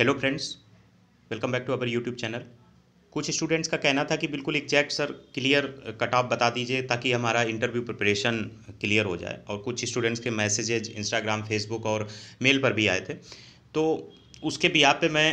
hello friends welcome back to our YouTube channel कुछ students का कहना था कि बिल्कुल exact sir clear cut off बता दीजिए ताकि हमारा इंटरव्यू प्रिपरेशन क्लियर हो जाए और कुछ स्टूडेंट्स के मैसेजेज इंस्टाग्राम फेसबुक और मेल पर भी आए थे तो उसके भी आप पे मैं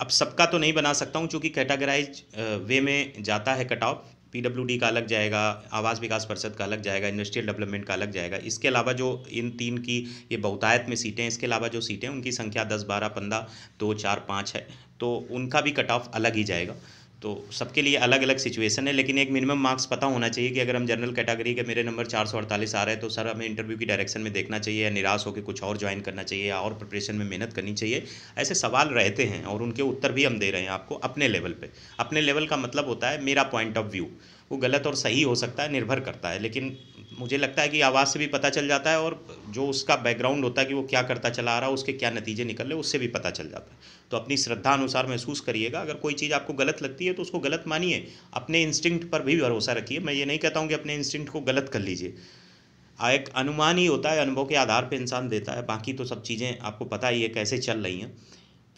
अब सबका तो नहीं बना सकता हूँ चूँकि कैटागराइज वे में जाता है कट ऑफ पी का अलग जाएगा आवास विकास परिषद का अलग जाएगा इंडस्ट्रियल डेवलपमेंट का अलग जाएगा इसके अलावा जो इन तीन की ये बहुतायत में सीटें हैं इसके अलावा जो सीटें उनकी संख्या दस बारह पंद्रह दो चार पाँच है तो उनका भी कट ऑफ अलग ही जाएगा तो सबके लिए अलग अलग सिचुएशन है लेकिन एक मिनिमम मार्क्स पता होना चाहिए कि अगर हम जनरल कैटेगरी के मेरे नंबर चार सौ अड़तालीस आ रहे हैं तो सर हमें इंटरव्यू की डायरेक्शन में देखना चाहिए या निराश होकर कुछ और ज्वाइन करना चाहिए या और प्रिपरेशन में मेहनत करनी चाहिए ऐसे सवाल रहते हैं और उनके उत्तर भी हम दे रहे हैं आपको अपने लेवल पर अपने लेवल का मतलब होता है मेरा पॉइंट ऑफ व्यू वो गलत और सही हो सकता है निर्भर करता है लेकिन मुझे लगता है कि आवाज़ से भी पता चल जाता है और जो उसका बैकग्राउंड होता है कि वो क्या करता चला आ रहा है उसके क्या नतीजे निकल रहे उससे भी पता चल जाता है तो अपनी श्रद्धा अनुसार महसूस करिएगा अगर कोई चीज़ आपको गलत लगती है तो उसको गलत मानिए अपने इंस्टिंक्ट पर भी भरोसा रखिए मैं ये नहीं कहता हूँ कि अपने इंस्टिंक्ट को गलत कर लीजिए एक अनुमान ही होता है अनुभव के आधार पर इंसान देता है बाकी तो सब चीज़ें आपको पता ही है कैसे चल रही हैं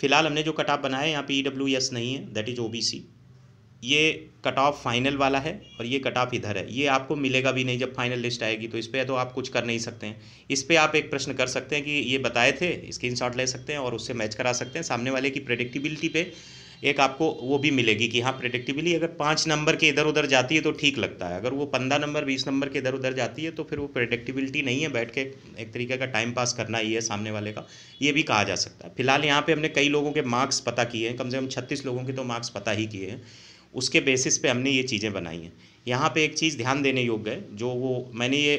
फिलहाल हमने जो कटाप बनाया है यहाँ पे ई e नहीं है दैट इज़ ओ ये कट ऑफ फाइनल वाला है और ये कट ऑफ इधर है ये आपको मिलेगा भी नहीं जब फाइनल लिस्ट आएगी तो इस पर तो आप कुछ कर नहीं सकते हैं इस पर आप एक प्रश्न कर सकते हैं कि ये बताए थे स्क्रीन शॉट ले सकते हैं और उससे मैच करा सकते हैं सामने वाले की प्रडिक्टिबिलिटी पे एक आपको वो भी मिलेगी कि हाँ प्रडिक्टिबिली अगर पाँच नंबर के इधर उधर जाती है तो ठीक लगता है अगर वो पंद्रह नंबर बीस नंबर के इधर उधर जाती है तो फिर वो प्रडिक्टिबिलिटी नहीं है बैठ के एक तरीके का टाइम पास करना ही है सामने वाले का ये भी कहा जा सकता है फिलहाल यहाँ पर हमने कई लोगों के मार्क्स पता किए हैं कम से कम छत्तीस लोगों के तो मार्क्स पता ही किए हैं उसके बेसिस पे हमने ये चीज़ें बनाई हैं यहाँ पे एक चीज़ ध्यान देने योग्य है जो वो मैंने ये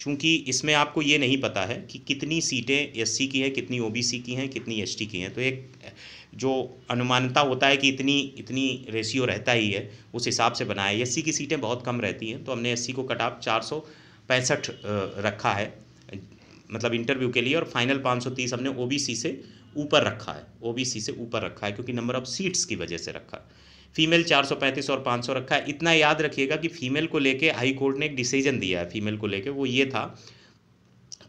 चूँकि इसमें आपको ये नहीं पता है कि कितनी सीटें सी की हैं कितनी सी की हैं कितनी टी की हैं तो एक जो अनुमानता होता है कि इतनी इतनी रेशियो रहता ही है उस हिसाब से बनाया है सी की सीटें बहुत कम रहती हैं तो हमने सी को चार सौ चार रखा है मतलब इंटरव्यू के लिए और फाइनल 530 हमने ओबीसी से ऊपर रखा है ओबीसी से ऊपर रखा है क्योंकि नंबर ऑफ़ सीट्स की वजह से रखा है फीमेल 435 और 500 रखा है इतना याद रखिएगा कि फीमेल को लेके हाई कोर्ट ने एक डिसीजन दिया है फीमेल को लेके वो ये था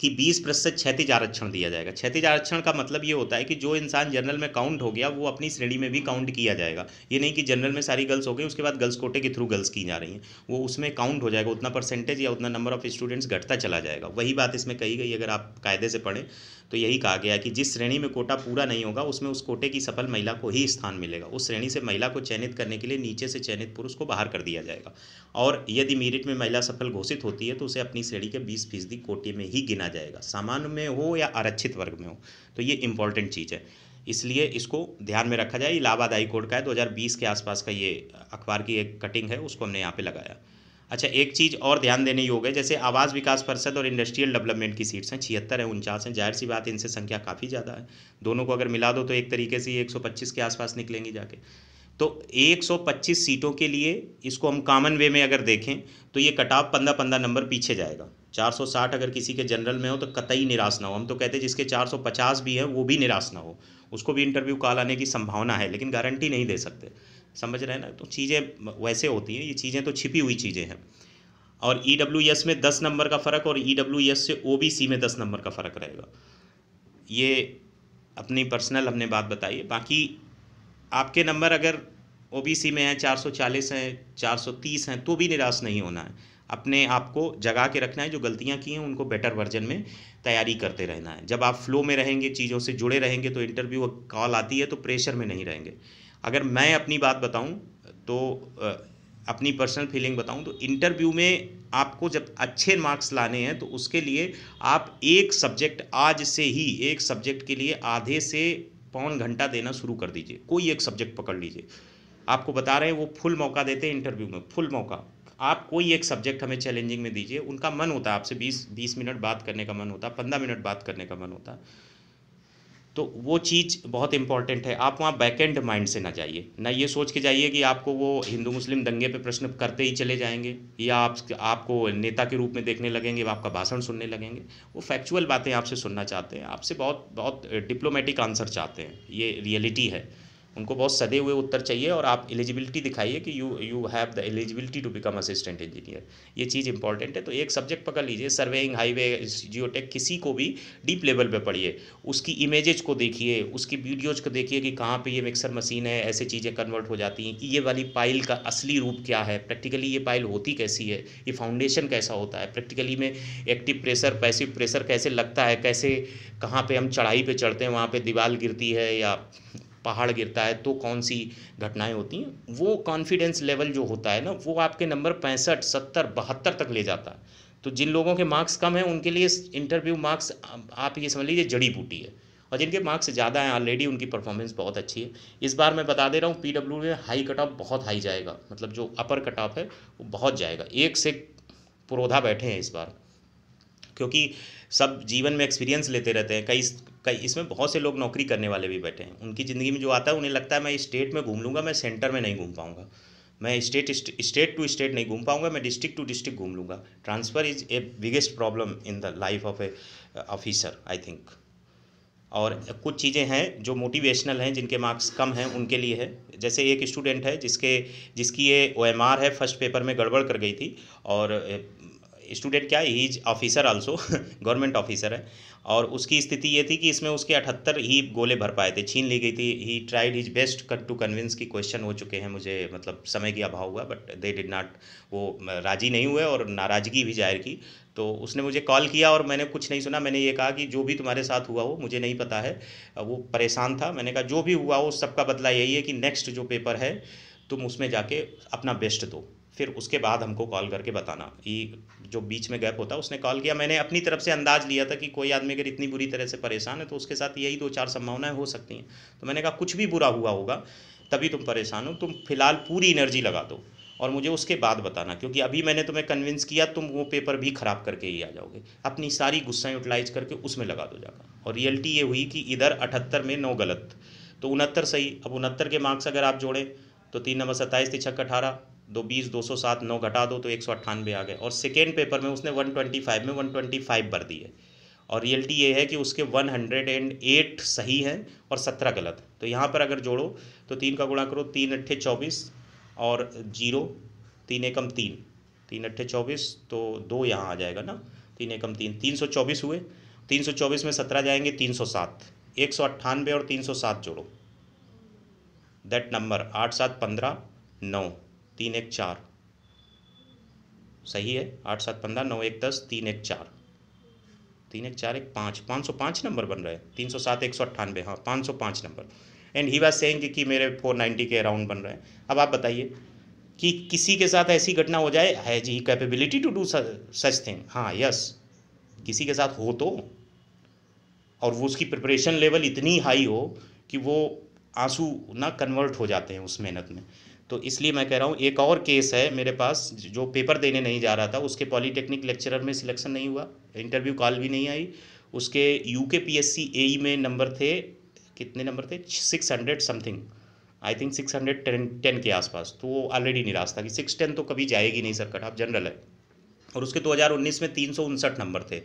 कि 20 प्रतिशत क्षतिज आरक्षण दिया जाएगा क्षतिज आरक्षण का मतलब ये होता है कि जो इंसान जनरल में काउंट हो गया वो अपनी श्रेणी में भी काउंट किया जाएगा ये नहीं कि जनरल में सारी गर्ल्स हो गई उसके बाद गर्ल्स कोटे के थ्रू गर्ल्स की जा रही हैं वो उसमें काउंट हो जाएगा उतना परसेंटेज या उतना नंबर ऑफ स्टूडेंट्स घटता चला जाएगा वही बात इसमें कही गई अगर आप कायदे से पढ़ें तो यही कहा गया कि जिस श्रेणी में कोटा पूरा नहीं होगा उसमें उस कोटे की सफल महिला को ही स्थान मिलेगा उस श्रेणी से महिला को चयनित करने के लिए नीचे से चयनित पुरुष को बाहर कर दिया जाएगा और यदि मेरिट में महिला सफल घोषित होती है तो उसे अपनी श्रेणी के बीस फीसदी कोटे में ही गिना जाएगा सामान्य में हो या आरक्षित वर्ग में हो तो ये इंपॉर्टेंट चीज़ है इसलिए इसको ध्यान में रखा जाए इलाहाबाद हाई कोर्ट का है 2020 के आसपास का ये अखबार की एक कटिंग है उसको हमने यहाँ पे लगाया अच्छा एक चीज़ और ध्यान देने योग है जैसे आवास विकास परिषद और इंडस्ट्रियल डेवलपमेंट की सीट्स हैं छिहत्तर हैं उनचास हैं जाहिर सी बात इनसे संख्या काफ़ी ज़्यादा है दोनों को अगर मिला दो तो एक तरीके से एक के आसपास निकलेंगी जाके तो 125 सीटों के लिए इसको हम कॉमन वे में अगर देखें तो ये कटाव पंद्रह पंद्रह नंबर पीछे जाएगा 460 अगर किसी के जनरल में हो तो कतई निराश ना हो हम तो कहते हैं जिसके 450 भी है वो भी निराश ना हो उसको भी इंटरव्यू कॉल आने की संभावना है लेकिन गारंटी नहीं दे सकते समझ रहे हैं ना तो चीज़ें वैसे होती हैं ये चीज़ें तो छिपी हुई चीज़ें हैं और ई e में दस नंबर का फ़र्क और ई e से ओ में दस नंबर का फ़र्क रहेगा ये अपनी पर्सनल हमने बात बताई बाकी आपके नंबर अगर ओ में हैं 440 हैं 430 हैं तो भी निराश नहीं होना है अपने आप को जगा के रखना है जो गलतियाँ की हैं उनको बेटर वर्जन में तैयारी करते रहना है जब आप फ्लो में रहेंगे चीज़ों से जुड़े रहेंगे तो इंटरव्यू कॉल आती है तो प्रेशर में नहीं रहेंगे अगर मैं अपनी बात बताऊँ तो अपनी पर्सनल फीलिंग बताऊँ तो इंटरव्यू में आपको जब अच्छे मार्क्स लाने हैं तो उसके लिए आप एक सब्जेक्ट आज से ही एक सब्जेक्ट के लिए आधे से पौन घंटा देना शुरू कर दीजिए कोई एक सब्जेक्ट पकड़ लीजिए आपको बता रहे हैं वो फुल मौका देते हैं इंटरव्यू में फुल मौका आप कोई एक सब्जेक्ट हमें चैलेंजिंग में दीजिए उनका मन होता है आपसे बीस बीस मिनट बात करने का मन होता पंद्रह मिनट बात करने का मन होता तो वो चीज़ बहुत इंपॉर्टेंट है आप वहाँ बैकेंड माइंड से ना जाइए ना ये सोच के जाइए कि आपको वो हिंदू मुस्लिम दंगे पे प्रश्न करते ही चले जाएंगे या आप आपको नेता के रूप में देखने लगेंगे आपका भाषण सुनने लगेंगे वो फैक्चुअल बातें आपसे सुनना चाहते हैं आपसे बहुत बहुत डिप्लोमेटिक आंसर चाहते हैं ये रियलिटी है उनको बहुत सदे हुए उत्तर चाहिए और आप एलिजिबिलिटी दिखाइए कि you you have the eligibility to become assistant engineer ये चीज़ इंपॉर्टेंट है तो एक सब्जेक्ट पकड़ लीजिए सर्वेइंग हाईवे जियोटेक किसी को भी डीप लेवल पे पढ़िए उसकी इमेजेज को देखिए उसकी वीडियोज को देखिए कि कहाँ पर ये मिक्सर मशीन है ऐसे चीज़ें कन्वर्ट हो जाती हैं कि ये वाली पाइल का असली रूप क्या है प्रैक्टिकली ये पाइल होती कैसी है ये फाउंडेशन कैसा होता है प्रैक्टिकली में एक्टिव प्रेशर पैसिव प्रेशर कैसे लगता है कैसे कहाँ पर हम चढ़ाई पर चढ़ते हैं वहाँ पर दीवार गिरती है या पहाड़ गिरता है तो कौन सी घटनाएं होती हैं वो कॉन्फिडेंस लेवल जो होता है ना वो आपके नंबर पैंसठ सत्तर बहत्तर तक ले जाता है तो जिन लोगों के मार्क्स कम हैं उनके लिए इंटरव्यू मार्क्स आप ये समझ लीजिए जड़ी बूटी है और जिनके मार्क्स ज़्यादा हैं ऑलरेडी उनकी परफॉर्मेंस बहुत अच्छी है इस बार मैं बता दे रहा हूँ पी डब्ल्यू में हाई कट ऑफ बहुत हाई जाएगा मतलब जो अपर कट ऑफ है वो बहुत जाएगा एक से पुरोधा बैठे हैं इस बार क्योंकि सब जीवन में एक्सपीरियंस लेते रहते हैं कई कई इसमें बहुत से लोग नौकरी करने वाले भी बैठे हैं उनकी ज़िंदगी में जो आता है उन्हें लगता है मैं स्टेट में घूम लूँगा मैं सेंटर में नहीं घूम पाऊँगा मैं स्टेट स्टेट टू स्टेट नहीं घूम पाऊँगा मैं डिस्ट्रिक्ट टू डिस्ट्रिक्ट घूम लूँगा transfer is a biggest problem in the life of a officer I think और कुछ चीज़ें हैं जो मोटिवेशनल हैं जिनके मार्क्स कम हैं उनके लिए है जैसे एक स्टूडेंट है जिसके जिसकी ये ओ है फर्स्ट पेपर में गड़बड़ कर गई थी और uh, स्टूडेंट क्या he is officer also government officer है और उसकी स्थिति ये थी कि इसमें उसके अठहत्तर ही गोले भर पाए थे छीन ली गई थी he tried his best cut to convince की क्वेश्चन हो चुके हैं मुझे मतलब समय की अभाव हुआ बट दे डिड नॉट वो राजी नहीं हुए और नाराज़गी भी जाहिर की तो उसने मुझे कॉल किया और मैंने कुछ नहीं सुना मैंने ये कहा कि जो भी तुम्हारे साथ हुआ हो मुझे नहीं पता है वो परेशान था मैंने कहा जो भी हुआ हो सबका बदला यही है कि नेक्स्ट जो पेपर है तुम उसमें जाके अपना बेस्ट दो फिर उसके बाद हमको कॉल करके बताना ये जो बीच में गैप होता है उसने कॉल किया मैंने अपनी तरफ से अंदाज लिया था कि कोई आदमी अगर इतनी बुरी तरह से परेशान है तो उसके साथ यही दो चार संभावनाएं हो सकती हैं तो मैंने कहा कुछ भी बुरा हुआ होगा तभी तुम परेशान हो तुम फिलहाल पूरी एनर्जी लगा दो और मुझे उसके बाद बताना क्योंकि अभी मैंने तुम्हें कन्विंस किया तुम वो पेपर भी ख़राब करके ही आ जाओगे अपनी सारी गुस्सा यूटिलाइज करके उसमें लगा दो जाकर और रियलिटी ये हुई कि इधर अठहत्तर में नौ गलत तो उनहत्तर सही अब उनहत्तर के मार्क्स अगर आप जोड़ें तो तीन नंबर सत्ताईस तिछक अठारह दो बीस दो सौ सात नौ घटा दो तो एक सौ अट्ठानवे आ गए और सेकेंड पेपर में उसने वन ट्वेंटी फाइव में वन ट्वेंटी फाइव भर दिए और रियलिटी ये है कि उसके वन हंड्रेड एंड एट सही हैं और सत्रह गलत तो यहाँ पर अगर जोड़ो तो तीन का गुणा करो तीन अट्ठे चौबीस और जीरो तीन एकम तीन तीन अट्ठे चौबीस तो दो यहाँ आ जाएगा ना तीन एकम तीन तीन सौ चौबीस हुए तीन सौ चौबीस में सत्रह जाएंगे तीन सौ सात एक सौ अट्ठानवे और तीन सौ सात जोड़ो दैट नंबर आठ सात पंद्रह नौ तीन एक चार सही है आठ सात पंद्रह नौ एक दस तीन एक चार तीन एक चार एक पाँच पाँच सौ पाँच नंबर बन रहे हैं तीन सौ सात एक सौ अट्ठानबे हाँ पाँच सौ पाँच number and he was saying कि मेरे फोर नाइन्टी के अराउंड बन रहे हैं अब आप बताइए कि किसी के साथ ऐसी घटना हो जाए has he capability to do such thing हाँ यस किसी के साथ हो तो और वो उसकी प्रिपरेशन लेवल इतनी हाई हो कि वो आंसू ना कन्वर्ट हो जाते हैं उस मेहनत में तो इसलिए मैं कह रहा हूँ एक और केस है मेरे पास जो पेपर देने नहीं जा रहा था उसके पॉलीटेक्निक लेक्चरर में सिलेक्शन नहीं हुआ इंटरव्यू कॉल भी नहीं आई उसके यू के पी एस सी ए में नंबर थे कितने नंबर थे six hundred something I think six hundred ten ten के आसपास तो वो ऑलरेडी निराश था कि सिक्स टेन तो कभी जाएगी नहीं सर कट आप जनरल है और उसके दो हज़ार उन्नीस में तीन सौ उनसठ नंबर थे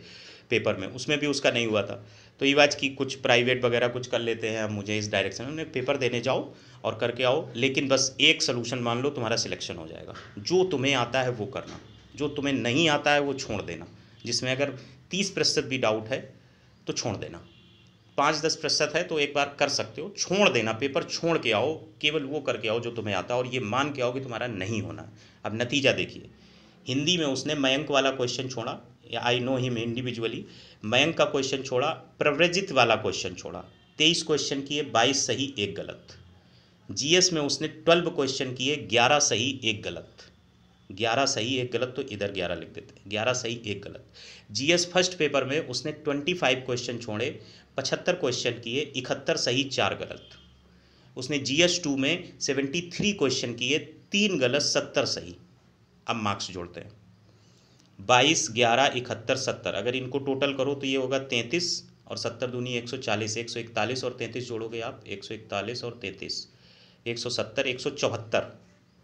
पेपर में उसमें भी उसका नहीं हुआ था तो ये बात कि कुछ प्राइवेट वगैरह कुछ कर लेते हैं मुझे इस डायरेक्शन में उन्हें पेपर देने जाओ और करके आओ लेकिन बस एक सोलूशन मान लो तुम्हारा सिलेक्शन हो जाएगा जो तुम्हें आता है वो करना जो तुम्हें नहीं आता है वो छोड़ देना जिसमें अगर तीस प्रतिशत भी डाउट है तो छोड़ देना पाँच दस प्रतिशत है तो एक बार कर सकते हो छोड़ देना पेपर छोड़ के आओ केवल वो करके आओ जो तुम्हें आता है और ये मान के आओ कि तुम्हारा नहीं होना अब नतीजा देखिए हिंदी में उसने मयंक वाला क्वेश्चन छोड़ा I know him individually Mayank का क्वेश्चन छोड़ा प्रव्रजित वाला क्वेश्चन छोड़ा तेईस क्वेश्चन किए बाईस सही एक गलत जीएस में उसने ट्वेल्व क्वेश्चन किए ग्यारह सही एक गलत ग्यारह सही एक गलत तो इधर ग्यारह लिख देते ग्यारह सही एक गलत जीएस फर्स्ट पेपर में उसने ट्वेंटी फाइव क्वेश्चन छोड़े पचहत्तर क्वेश्चन किए इकहत्तर सही चार गलत उसने जीएस टू में सेवेंटी थ्री क्वेश्चन किए तीन गलत सत्तर सही अब मार्क्स जोड़ते हैं बाईस ग्यारह इकहत्तर सत्तर अगर इनको टोटल करो तो ये होगा तैंतीस और सत्तर दूनी एक सौ चालीस एक सौ इकतालीस और तैंतीस जोड़ोगे आप एक सौ इकतालीस और तैंतीस एक सौ सत्तर एक सौ चौहत्तर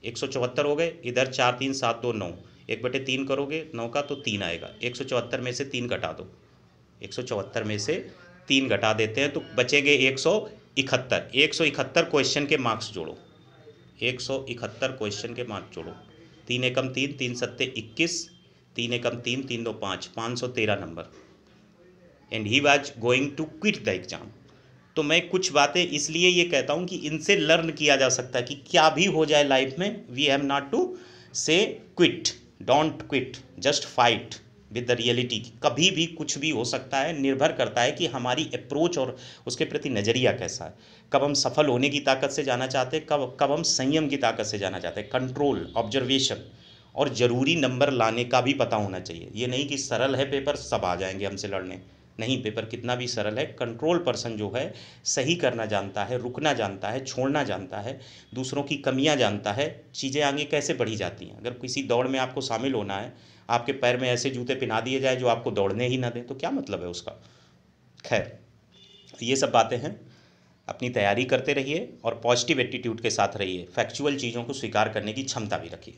एक सौ चौहत्तर हो गए इधर चार तीन सात दो नौ एक बटे तीन करोगे नौ का तो तीन आएगा एक सौ चौहत्तर में से तीन घटा दो एक सौ चौहत्तर में से तीन घटा देते हैं तो बचेंगे एक सौ इकहत्तर एक सौ इकहत्तर क्वेश्चन के मार्क्स जोड़ो एक सौ इकहत्तर क्वेश्चन के मार्क्स जोड़ो तीन एकम तीन तीन सत्ते इक्कीस तीन एकम तीन तीन दो पाँच पाँच सौ तेरह number and he was going to quit the exam तो मैं कुछ बातें इसलिए ये कहता हूँ कि इनसे लर्न किया जा सकता है कि क्या भी हो जाए लाइफ में we have not to say quit don't quit just fight with the reality कभी भी कुछ भी हो सकता है निर्भर करता है कि हमारी अप्रोच और उसके प्रति नज़रिया कैसा है कब हम सफल होने की ताकत से जाना चाहते हैं कब कब हम संयम की ताकत से जाना चाहते हैं कंट्रोल ऑब्जर्वेशन और ज़रूरी नंबर लाने का भी पता होना चाहिए ये नहीं कि सरल है पेपर सब आ जाएंगे हमसे लड़ने नहीं पेपर कितना भी सरल है कंट्रोल पर्सन जो है सही करना जानता है रुकना जानता है छोड़ना जानता है दूसरों की कमियां जानता है चीज़ें आगे कैसे बढ़ी जाती हैं अगर किसी दौड़ में आपको शामिल होना है आपके पैर में ऐसे जूते पहना दिए जाए जो आपको दौड़ने ही ना दें तो क्या मतलब है उसका खैर ये सब बातें हैं अपनी तैयारी करते रहिए और पॉजिटिव एटीट्यूड के साथ रहिए फैक्चुअल चीज़ों को स्वीकार करने की क्षमता भी रखिए